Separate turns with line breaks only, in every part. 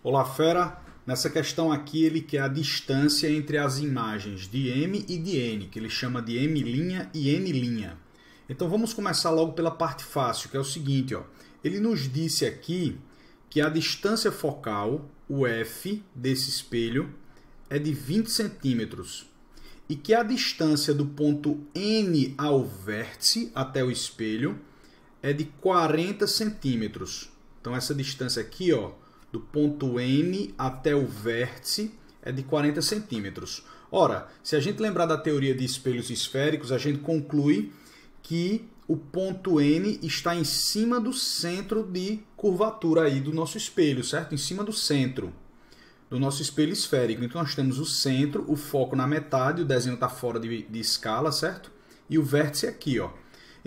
Olá, fera! Nessa questão aqui, ele quer a distância entre as imagens de M e de N, que ele chama de M' e N'. Então vamos começar logo pela parte fácil, que é o seguinte, ó. ele nos disse aqui que a distância focal, o F, desse espelho, é de 20 centímetros e que a distância do ponto N ao vértice, até o espelho, é de 40 centímetros. Então essa distância aqui, ó, do ponto N até o vértice é de 40 centímetros. Ora, se a gente lembrar da teoria de espelhos esféricos, a gente conclui que o ponto N está em cima do centro de curvatura aí do nosso espelho, certo? Em cima do centro do nosso espelho esférico. Então nós temos o centro, o foco na metade, o desenho está fora de, de escala, certo? E o vértice aqui, ó.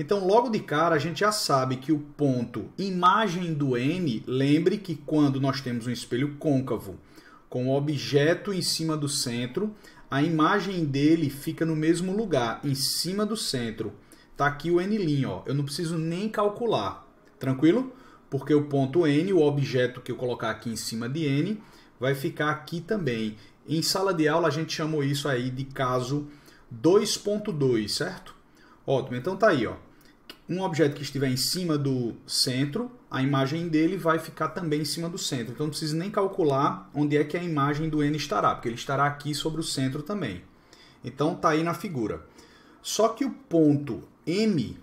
Então, logo de cara, a gente já sabe que o ponto imagem do N, lembre que quando nós temos um espelho côncavo com o objeto em cima do centro, a imagem dele fica no mesmo lugar, em cima do centro. Tá aqui o N', ó. Eu não preciso nem calcular. Tranquilo? Porque o ponto N, o objeto que eu colocar aqui em cima de N, vai ficar aqui também. Em sala de aula a gente chamou isso aí de caso 2.2, certo? Ótimo, então tá aí, ó um objeto que estiver em cima do centro, a imagem dele vai ficar também em cima do centro. Então não precisa nem calcular onde é que a imagem do N estará, porque ele estará aqui sobre o centro também. Então está aí na figura. Só que o ponto M,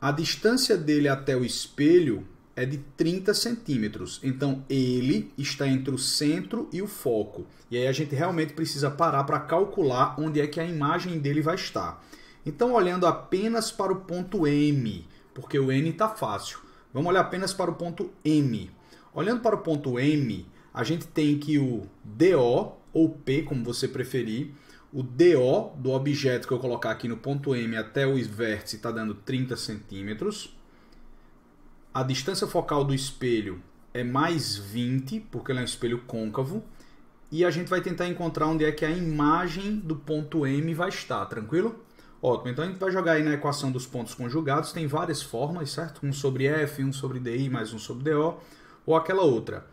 a distância dele até o espelho é de 30 centímetros. Então ele está entre o centro e o foco. E aí a gente realmente precisa parar para calcular onde é que a imagem dele vai estar. Então, olhando apenas para o ponto M, porque o N está fácil, vamos olhar apenas para o ponto M. Olhando para o ponto M, a gente tem que o DO, ou P, como você preferir, o DO do objeto que eu colocar aqui no ponto M até o vértice está dando 30 centímetros. A distância focal do espelho é mais 20, porque ele é um espelho côncavo. E a gente vai tentar encontrar onde é que a imagem do ponto M vai estar, tranquilo? Ótimo, então a gente vai jogar aí na equação dos pontos conjugados, tem várias formas, certo? Um sobre f, um sobre di, mais um sobre do, ou aquela outra.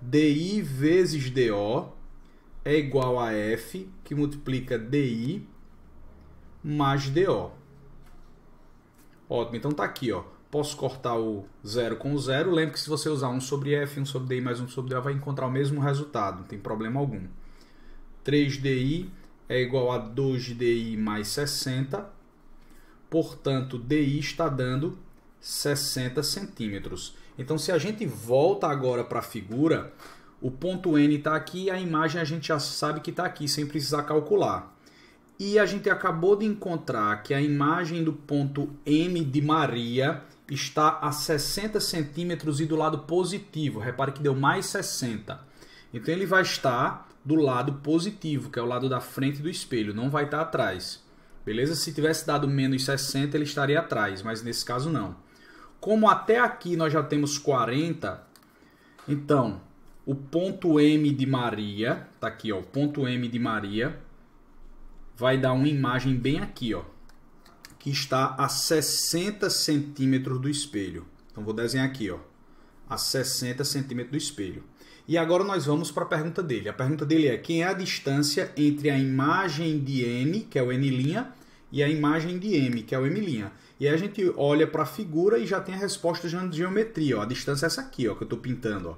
di vezes do é igual a f, que multiplica di mais do. Ótimo, então tá aqui, ó. Posso cortar o zero com o zero. Lembre que se você usar um sobre f, um sobre di mais um sobre do, vai encontrar o mesmo resultado, não tem problema algum. 3di é igual a 2DI mais 60. Portanto, DI está dando 60 centímetros. Então, se a gente volta agora para a figura, o ponto N está aqui, a imagem a gente já sabe que está aqui, sem precisar calcular. E a gente acabou de encontrar que a imagem do ponto M de Maria está a 60 centímetros e do lado positivo. Repare que deu mais 60. Então ele vai estar do lado positivo, que é o lado da frente do espelho, não vai estar atrás. Beleza? Se tivesse dado menos 60, ele estaria atrás, mas nesse caso não. Como até aqui nós já temos 40, então o ponto M de Maria, tá aqui, ó, o ponto M de Maria vai dar uma imagem bem aqui, ó, que está a 60 centímetros do espelho. Então vou desenhar aqui, ó a 60 centímetros do espelho. E agora nós vamos para a pergunta dele. A pergunta dele é: quem é a distância entre a imagem de N, que é o N', e a imagem de M, que é o M'? E aí a gente olha para a figura e já tem a resposta de geometria. Ó. A distância é essa aqui ó, que eu estou pintando. Ó.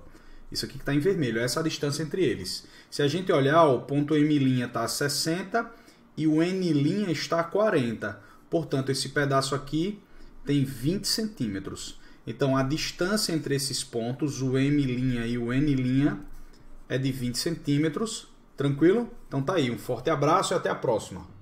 Isso aqui que está em vermelho, essa é a distância entre eles. Se a gente olhar, ó, o ponto M' está a 60 e o N' está a 40. Portanto, esse pedaço aqui tem 20 centímetros. Então a distância entre esses pontos, o M' e o N', é de 20 centímetros. Tranquilo? Então tá aí. Um forte abraço e até a próxima.